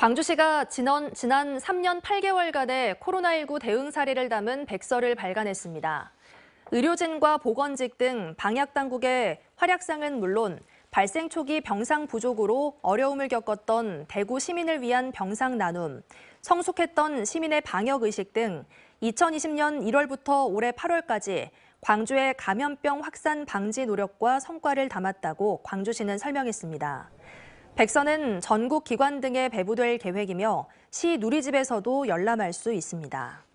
광주시가 지난, 지난 3년 8개월간의 코로나19 대응 사례를 담은 백서를 발간했습니다. 의료진과 보건직 등 방역당국의 활약상은 물론 발생 초기 병상 부족으로 어려움을 겪었던 대구 시민을 위한 병상 나눔, 성숙했던 시민의 방역 의식 등 2020년 1월부터 올해 8월까지 광주의 감염병 확산 방지 노력과 성과를 담았다고 광주시는 설명했습니다. 백서는 전국 기관 등에 배부될 계획이며 시 누리집에서도 열람할 수 있습니다.